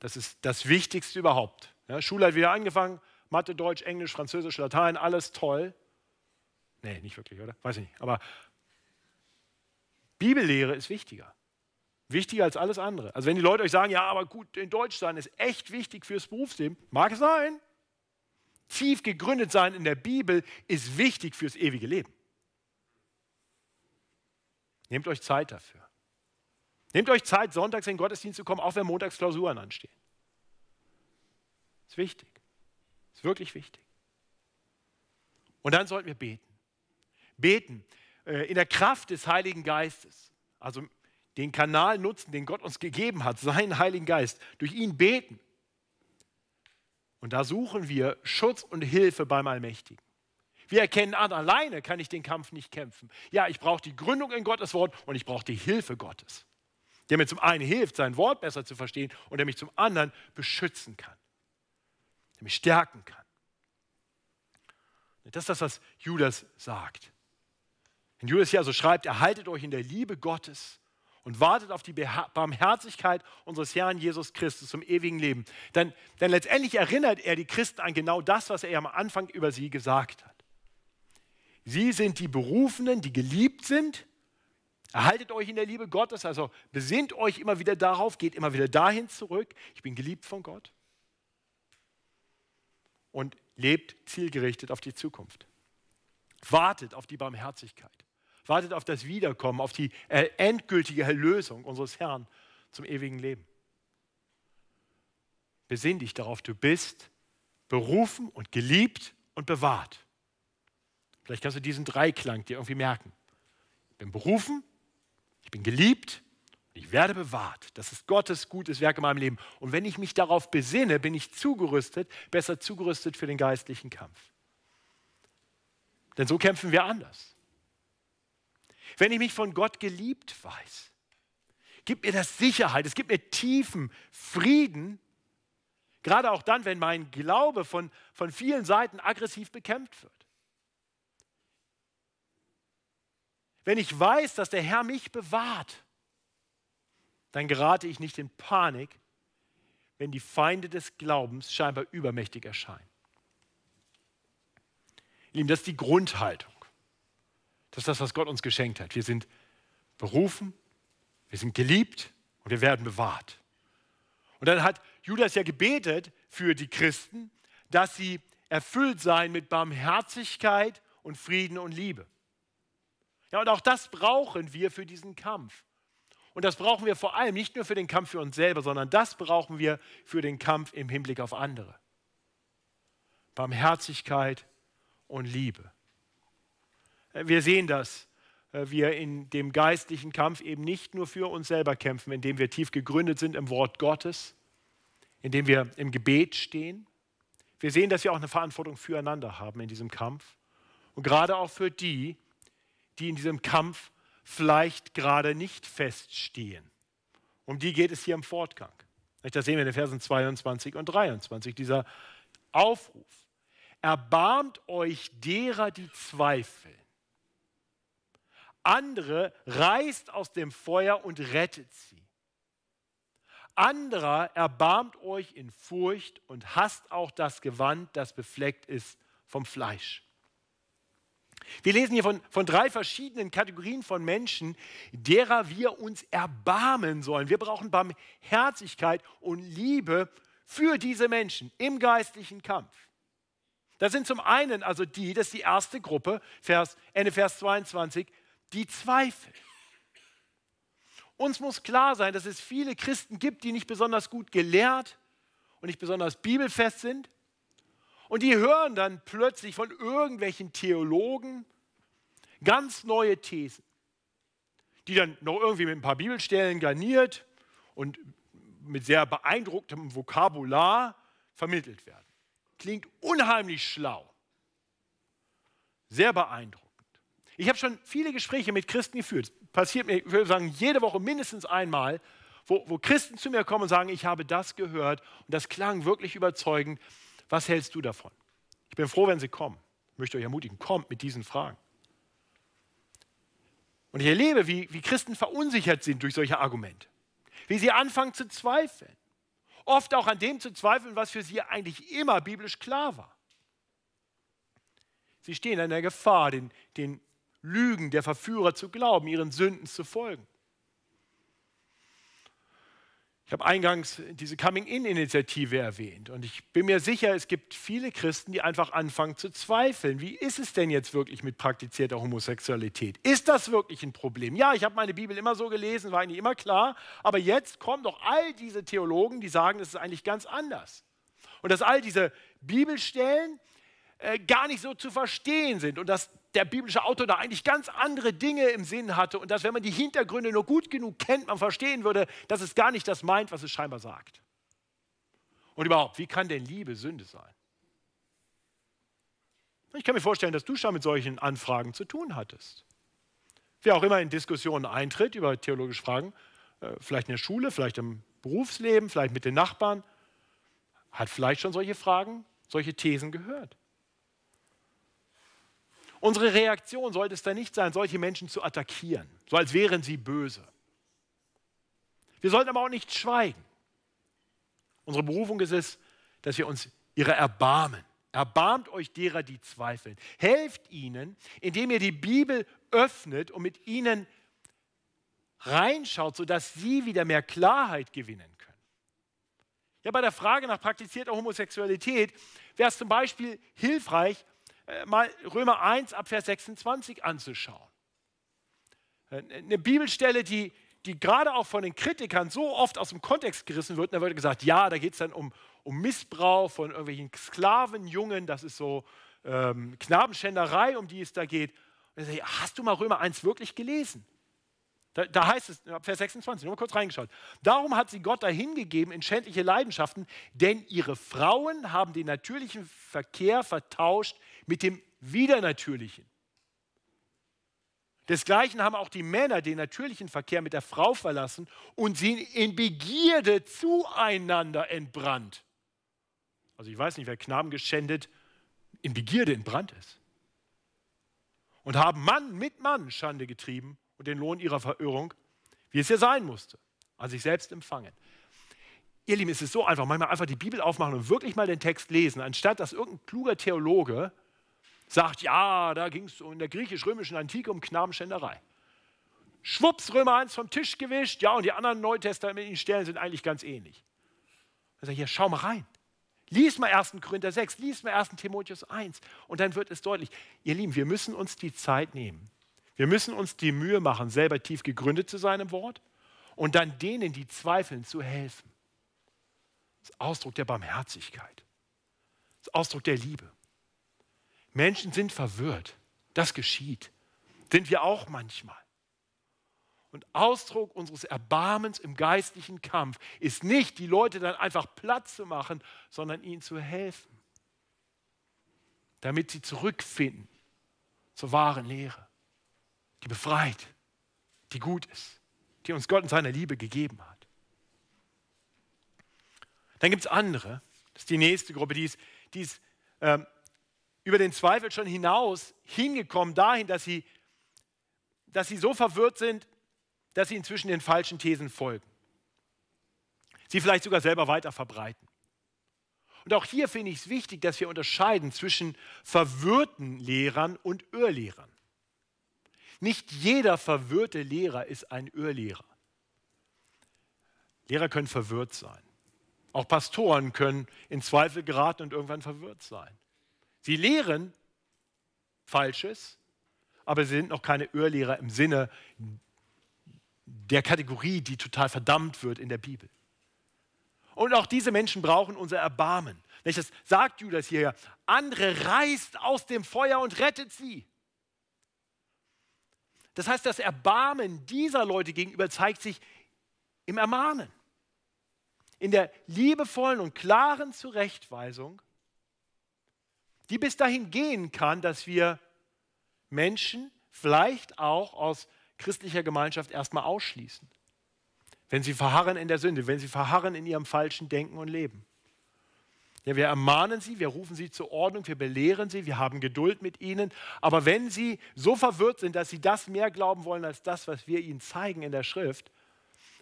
Das ist das Wichtigste überhaupt. Ja, Schule hat wieder angefangen. Mathe, Deutsch, Englisch, Französisch, Latein, alles toll. Nee, nicht wirklich, oder? Weiß ich nicht. Aber Bibellehre ist wichtiger. Wichtiger als alles andere. Also wenn die Leute euch sagen, ja, aber gut in Deutsch sein ist echt wichtig fürs Berufsleben, mag es sein tief gegründet sein in der Bibel ist wichtig fürs ewige Leben. Nehmt euch Zeit dafür. Nehmt euch Zeit, sonntags in den Gottesdienst zu kommen, auch wenn montags Klausuren anstehen. Ist wichtig. Ist wirklich wichtig. Und dann sollten wir beten. Beten äh, in der Kraft des Heiligen Geistes. Also den Kanal nutzen, den Gott uns gegeben hat, seinen Heiligen Geist. Durch ihn beten. Und da suchen wir Schutz und Hilfe beim Allmächtigen. Wir erkennen an, ah, alleine kann ich den Kampf nicht kämpfen. Ja, ich brauche die Gründung in Gottes Wort und ich brauche die Hilfe Gottes, der mir zum einen hilft, sein Wort besser zu verstehen und der mich zum anderen beschützen kann, der mich stärken kann. Das ist das, was Judas sagt. Wenn Judas hier also schreibt, erhaltet euch in der Liebe Gottes und wartet auf die Barmherzigkeit unseres Herrn Jesus Christus zum ewigen Leben. Denn, denn letztendlich erinnert er die Christen an genau das, was er am Anfang über sie gesagt hat. Sie sind die Berufenen, die geliebt sind. Erhaltet euch in der Liebe Gottes, also besinnt euch immer wieder darauf, geht immer wieder dahin zurück. Ich bin geliebt von Gott. Und lebt zielgerichtet auf die Zukunft. Wartet auf die Barmherzigkeit wartet auf das Wiederkommen, auf die äh, endgültige Erlösung unseres Herrn zum ewigen Leben. Besinn dich darauf, du bist berufen und geliebt und bewahrt. Vielleicht kannst du diesen Dreiklang dir irgendwie merken. Ich bin berufen, ich bin geliebt, ich werde bewahrt. Das ist Gottes gutes Werk in meinem Leben. Und wenn ich mich darauf besinne, bin ich zugerüstet, besser zugerüstet für den geistlichen Kampf. Denn so kämpfen wir anders. Wenn ich mich von Gott geliebt weiß, gibt mir das Sicherheit, es gibt mir tiefen Frieden, gerade auch dann, wenn mein Glaube von, von vielen Seiten aggressiv bekämpft wird. Wenn ich weiß, dass der Herr mich bewahrt, dann gerate ich nicht in Panik, wenn die Feinde des Glaubens scheinbar übermächtig erscheinen. Lieben, das ist die Grundhaltung. Das ist das, was Gott uns geschenkt hat. Wir sind berufen, wir sind geliebt und wir werden bewahrt. Und dann hat Judas ja gebetet für die Christen, dass sie erfüllt seien mit Barmherzigkeit und Frieden und Liebe. Ja, und auch das brauchen wir für diesen Kampf. Und das brauchen wir vor allem nicht nur für den Kampf für uns selber, sondern das brauchen wir für den Kampf im Hinblick auf andere. Barmherzigkeit und Liebe. Äh, wir sehen das. Äh, wir in dem geistlichen Kampf eben nicht nur für uns selber kämpfen, indem wir tief gegründet sind im Wort Gottes, indem wir im Gebet stehen. Wir sehen, dass wir auch eine Verantwortung füreinander haben in diesem Kampf. Und gerade auch für die, die in diesem Kampf vielleicht gerade nicht feststehen. Um die geht es hier im Fortgang. Das sehen wir in den Versen 22 und 23, dieser Aufruf. Erbarmt euch derer, die zweifeln. Andere reißt aus dem Feuer und rettet sie. Anderer erbarmt euch in Furcht und hasst auch das Gewand, das befleckt ist vom Fleisch. Wir lesen hier von, von drei verschiedenen Kategorien von Menschen, derer wir uns erbarmen sollen. Wir brauchen Barmherzigkeit und Liebe für diese Menschen im geistlichen Kampf. Das sind zum einen also die, das ist die erste Gruppe, Vers, Ende Vers 22, die Zweifel. Uns muss klar sein, dass es viele Christen gibt, die nicht besonders gut gelehrt und nicht besonders bibelfest sind. Und die hören dann plötzlich von irgendwelchen Theologen ganz neue Thesen, die dann noch irgendwie mit ein paar Bibelstellen garniert und mit sehr beeindrucktem Vokabular vermittelt werden. Klingt unheimlich schlau. Sehr beeindruckend. Ich habe schon viele Gespräche mit Christen geführt. Passiert mir, ich würde sagen, jede Woche mindestens einmal, wo, wo Christen zu mir kommen und sagen, ich habe das gehört und das klang wirklich überzeugend. Was hältst du davon? Ich bin froh, wenn sie kommen. Ich möchte euch ermutigen, kommt mit diesen Fragen. Und ich erlebe, wie, wie Christen verunsichert sind durch solche Argumente. Wie sie anfangen zu zweifeln. Oft auch an dem zu zweifeln, was für sie eigentlich immer biblisch klar war. Sie stehen an der Gefahr, den, den Lügen der Verführer zu glauben, ihren Sünden zu folgen. Ich habe eingangs diese Coming-in-Initiative erwähnt und ich bin mir sicher, es gibt viele Christen, die einfach anfangen zu zweifeln. Wie ist es denn jetzt wirklich mit praktizierter Homosexualität? Ist das wirklich ein Problem? Ja, ich habe meine Bibel immer so gelesen, war eigentlich immer klar, aber jetzt kommen doch all diese Theologen, die sagen, es ist eigentlich ganz anders. Und dass all diese Bibelstellen, äh, gar nicht so zu verstehen sind und dass der biblische Autor da eigentlich ganz andere Dinge im Sinn hatte und dass, wenn man die Hintergründe nur gut genug kennt, man verstehen würde, dass es gar nicht das meint, was es scheinbar sagt. Und überhaupt, wie kann denn Liebe Sünde sein? Ich kann mir vorstellen, dass du schon mit solchen Anfragen zu tun hattest. Wer auch immer in Diskussionen eintritt über theologische Fragen, äh, vielleicht in der Schule, vielleicht im Berufsleben, vielleicht mit den Nachbarn, hat vielleicht schon solche Fragen, solche Thesen gehört. Unsere Reaktion sollte es dann nicht sein, solche Menschen zu attackieren, so als wären sie böse. Wir sollten aber auch nicht schweigen. Unsere Berufung ist es, dass wir uns ihrer erbarmen. Erbarmt euch derer, die zweifeln. Helft ihnen, indem ihr die Bibel öffnet und mit ihnen reinschaut, sodass sie wieder mehr Klarheit gewinnen können. Ja, bei der Frage nach praktizierter Homosexualität wäre es zum Beispiel hilfreich, äh, mal Römer 1 ab Vers 26 anzuschauen. Eine äh, ne Bibelstelle, die, die gerade auch von den Kritikern so oft aus dem Kontext gerissen wird. Da wird gesagt, ja, da geht es dann um, um Missbrauch von irgendwelchen Sklavenjungen, das ist so ähm, Knabenschänderei, um die es da geht. Und ich sage, hast du mal Römer 1 wirklich gelesen? Da, da, heißt es, Vers 26, nur mal kurz reingeschaut. Darum hat sie Gott dahingegeben in schändliche Leidenschaften, denn ihre Frauen haben den natürlichen Verkehr vertauscht mit dem Widernatürlichen. Desgleichen haben auch die Männer den natürlichen Verkehr mit der Frau verlassen und sie in Begierde zueinander entbrannt. Also ich weiß nicht, wer Knaben geschändet in Begierde entbrannt ist. Und haben Mann mit Mann Schande getrieben und den Lohn ihrer Verirrung, wie es ja sein musste, an sich selbst empfangen. Ihr Lieben, es ist so einfach, manchmal einfach die Bibel aufmachen und wirklich mal den Text lesen, anstatt dass irgendein kluger Theologe sagt, ja, da ging es in der griechisch-römischen Antike um Knabenschänderei. Schwupps, Römer 1 vom Tisch gewischt, ja, und die anderen neutestamentlichen Stellen sind eigentlich ganz ähnlich. Dann sagt hier, schau mal rein. Lies mal 1. Korinther 6, lies mal 1. Timotheus 1 und dann wird es deutlich. Ihr Lieben, wir müssen uns die Zeit nehmen. Wir müssen uns die Mühe machen, selber tief gegründet zu sein im Wort und dann denen, die zweifeln, zu helfen. Das ist Ausdruck der Barmherzigkeit. Das ist Ausdruck der Liebe. Menschen sind verwirrt. Das geschieht. Sind wir auch manchmal. Und Ausdruck unseres Erbarmens im geistlichen Kampf ist nicht, die Leute dann einfach platt zu machen, sondern ihnen zu helfen, damit sie zurückfinden zur wahren Lehre, die befreit, die gut ist, die uns Gott in seiner Liebe gegeben hat. Dann gibt es andere, das ist die nächste Gruppe, die ist, die ist ähm, über den Zweifel schon hinaus hingekommen dahin, dass sie, dass sie so verwirrt sind, dass sie inzwischen den falschen Thesen folgen. Sie vielleicht sogar selber weiter verbreiten. Und auch hier finde ich es wichtig, dass wir unterscheiden zwischen verwirrten Lehrern und Irrlehrern. Nicht jeder verwirrte Lehrer ist ein Irrlehrer. Lehrer können verwirrt sein. Auch Pastoren können in Zweifel geraten und irgendwann verwirrt sein. Sie lehren Falsches, aber sie sind noch keine Irrlehrer im Sinne der Kategorie, die total verdammt wird in der Bibel. Und auch diese Menschen brauchen unser Erbarmen. Das sagt Judas hier, ja. andere reißt aus dem Feuer und rettet sie. Das heißt, das Erbarmen dieser Leute gegenüber zeigt sich im Ermahnen, in der liebevollen und klaren Zurechtweisung die bis dahin gehen kann, dass wir Menschen vielleicht auch aus christlicher Gemeinschaft erstmal ausschließen, wenn sie verharren in der Sünde, wenn sie verharren in ihrem falschen Denken und Leben. Ja, wir ermahnen sie, wir rufen sie zur Ordnung, wir belehren sie, wir haben Geduld mit ihnen. Aber wenn sie so verwirrt sind, dass sie das mehr glauben wollen als das, was wir ihnen zeigen in der Schrift,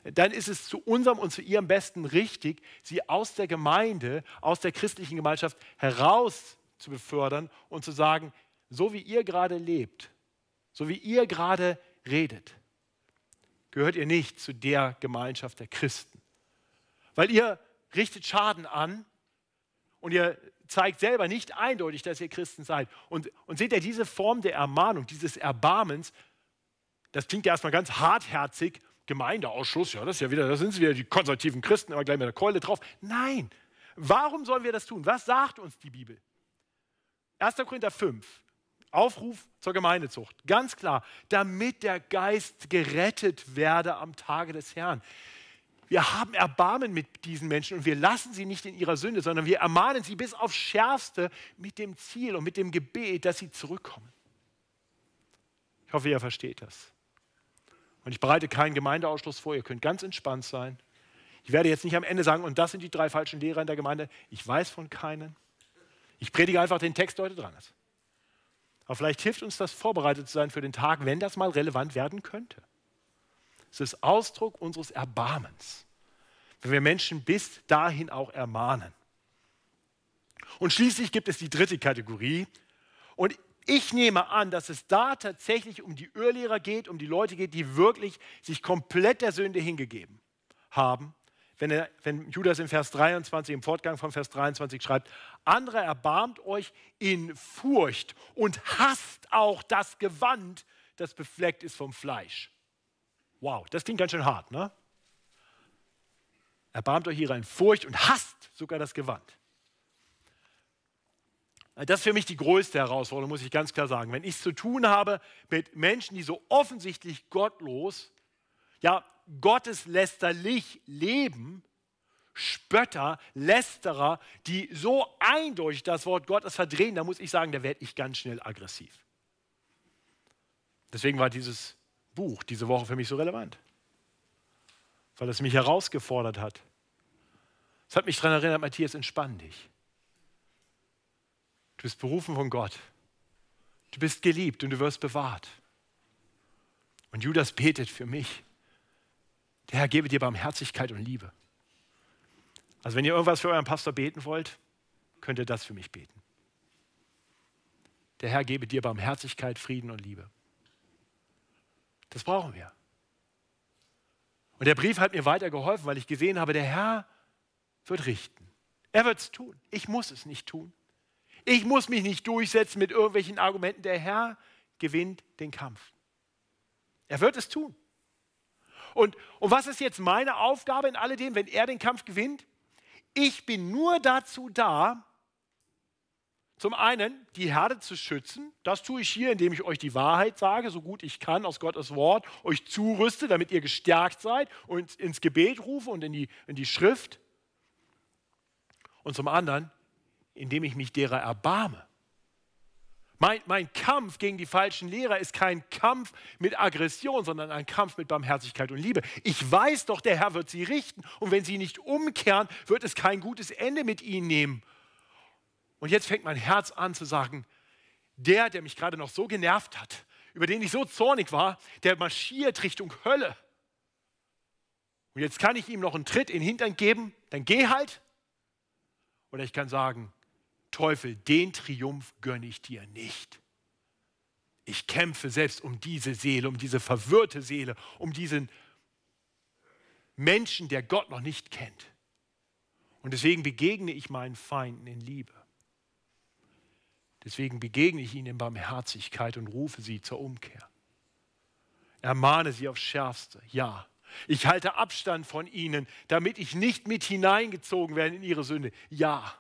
dann ist es zu unserem und zu ihrem Besten richtig, sie aus der Gemeinde, aus der christlichen Gemeinschaft heraus zu befördern und zu sagen, so wie ihr gerade lebt, so wie ihr gerade redet, gehört ihr nicht zu der Gemeinschaft der Christen. Weil ihr richtet Schaden an und ihr zeigt selber nicht eindeutig, dass ihr Christen seid. Und, und seht ihr, diese Form der Ermahnung, dieses Erbarmens, das klingt ja erstmal ganz hartherzig, Gemeindeausschuss, ja, das ist ja wieder, da sind sie wieder die konservativen Christen, immer gleich mit der Keule drauf. Nein, warum sollen wir das tun? Was sagt uns die Bibel? 1. Korinther 5, Aufruf zur Gemeindezucht. Ganz klar, damit der Geist gerettet werde am Tage des Herrn. Wir haben Erbarmen mit diesen Menschen und wir lassen sie nicht in ihrer Sünde, sondern wir ermahnen sie bis aufs Schärfste mit dem Ziel und mit dem Gebet, dass sie zurückkommen. Ich hoffe, ihr versteht das. Und ich bereite keinen Gemeindeausschluss vor, ihr könnt ganz entspannt sein. Ich werde jetzt nicht am Ende sagen, und das sind die drei falschen Lehrer in der Gemeinde. Ich weiß von keinen. Ich predige einfach den Text, der heute dran ist. Aber vielleicht hilft uns das, vorbereitet zu sein für den Tag, wenn das mal relevant werden könnte. Es ist Ausdruck unseres Erbarmens, wenn wir Menschen bis dahin auch ermahnen. Und schließlich gibt es die dritte Kategorie. Und ich nehme an, dass es da tatsächlich um die Örlehrer geht, um die Leute geht, die wirklich sich komplett der Sünde hingegeben haben. Wenn, er, wenn Judas im Vers 23, im Fortgang von Vers 23 schreibt, andere erbarmt euch in Furcht und hasst auch das Gewand, das befleckt ist vom Fleisch. Wow, das klingt ganz schön hart, ne? Erbarmt euch ihrer in Furcht und hasst sogar das Gewand. Das ist für mich die größte Herausforderung, muss ich ganz klar sagen. Wenn ich es zu tun habe mit Menschen, die so offensichtlich gottlos, ja, gotteslästerlich leben, Spötter, Lästerer, die so eindeutig das Wort Gottes verdrehen, da muss ich sagen, da werde ich ganz schnell aggressiv. Deswegen war dieses Buch diese Woche für mich so relevant, weil es mich herausgefordert hat. Es hat mich daran erinnert, Matthias, entspann dich. Du bist berufen von Gott. Du bist geliebt und du wirst bewahrt. Und Judas betet für mich. Der Herr gebe dir Barmherzigkeit und Liebe. Also wenn ihr irgendwas für euren Pastor beten wollt, könnt ihr das für mich beten. Der Herr gebe dir Barmherzigkeit, Frieden und Liebe. Das brauchen wir. Und der Brief hat mir weitergeholfen, weil ich gesehen habe, der Herr wird richten. Er wird es tun. Ich muss es nicht tun. Ich muss mich nicht durchsetzen mit irgendwelchen Argumenten. Der Herr gewinnt den Kampf. Er wird es tun. Und, und was ist jetzt meine Aufgabe in alledem, wenn er den Kampf gewinnt? Ich bin nur dazu da, zum einen die Herde zu schützen. Das tue ich hier, indem ich euch die Wahrheit sage, so gut ich kann, aus Gottes Wort, euch zurüste, damit ihr gestärkt seid und ins Gebet rufe und in die, in die Schrift. Und zum anderen, indem ich mich derer erbarme. Mein, mein, Kampf gegen die falschen Lehrer ist kein Kampf mit Aggression, sondern ein Kampf mit Barmherzigkeit und Liebe. Ich weiß doch, der Herr wird sie richten. Und wenn sie nicht umkehren, wird es kein gutes Ende mit ihnen nehmen. Und jetzt fängt mein Herz an zu sagen, der, der mich gerade noch so genervt hat, über den ich so zornig war, der marschiert Richtung Hölle. Und jetzt kann ich ihm noch einen Tritt in den Hintern geben, dann geh halt. Oder ich kann sagen, Teufel, den Triumph gönne ich dir nicht. Ich kämpfe selbst um diese Seele, um diese verwirrte Seele, um diesen Menschen, der Gott noch nicht kennt. Und deswegen begegne ich meinen Feinden in Liebe. Deswegen begegne ich ihnen in Barmherzigkeit und rufe sie zur Umkehr. Ermahne sie aufs Schärfste. Ja, ich halte Abstand von ihnen, damit ich nicht mit hineingezogen werde in ihre Sünde. Ja,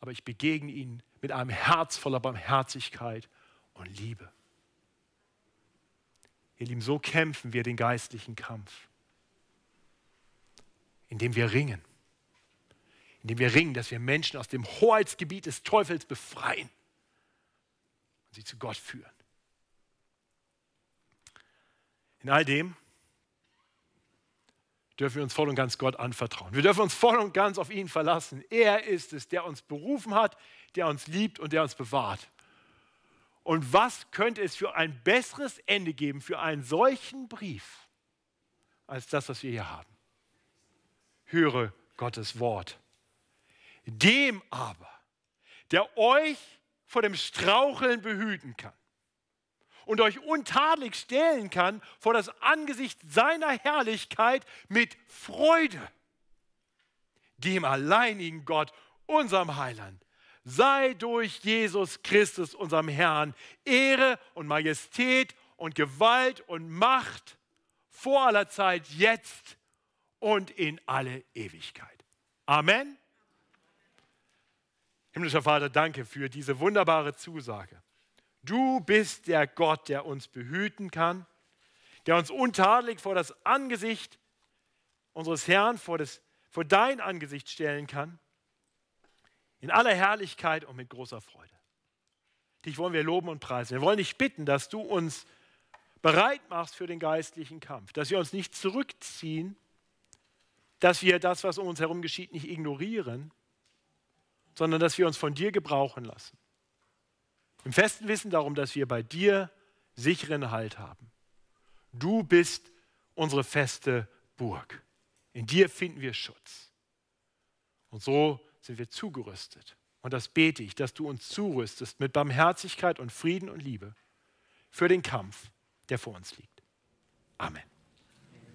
aber ich begegne ihnen mit einem Herz voller Barmherzigkeit und Liebe. Ihr Lieben, so kämpfen wir den geistlichen Kampf, indem wir ringen, indem wir ringen, dass wir Menschen aus dem Hoheitsgebiet des Teufels befreien und sie zu Gott führen. In all dem dürfen wir uns voll und ganz Gott anvertrauen. Wir dürfen uns voll und ganz auf ihn verlassen. Er ist es, der uns berufen hat, der uns liebt und der uns bewahrt. Und was könnte es für ein besseres Ende geben für einen solchen Brief als das, was wir hier haben? Höre Gottes Wort. Dem aber, der euch vor dem Straucheln behüten kann und euch untadelig stellen kann vor das Angesicht seiner Herrlichkeit mit Freude. Dem alleinigen Gott, unserem Heiland, sei durch Jesus Christus, unserem Herrn, Ehre und Majestät und Gewalt und Macht vor aller Zeit, jetzt und in alle Ewigkeit. Amen. Himmlischer Vater, danke für diese wunderbare Zusage. Du bist der Gott, der uns behüten kann, der uns untadelig vor das Angesicht unseres Herrn, vor, das, vor dein Angesicht stellen kann, in aller Herrlichkeit und mit großer Freude. Dich wollen wir loben und preisen. Wir wollen dich bitten, dass du uns bereit machst für den geistlichen Kampf, dass wir uns nicht zurückziehen, dass wir das, was um uns herum geschieht, nicht ignorieren, sondern dass wir uns von dir gebrauchen lassen. Im festen Wissen darum, dass wir bei dir sicheren Halt haben. Du bist unsere feste Burg. In dir finden wir Schutz. Und so sind wir zugerüstet. Und das bete ich, dass du uns zurüstest mit Barmherzigkeit und Frieden und Liebe für den Kampf, der vor uns liegt. Amen.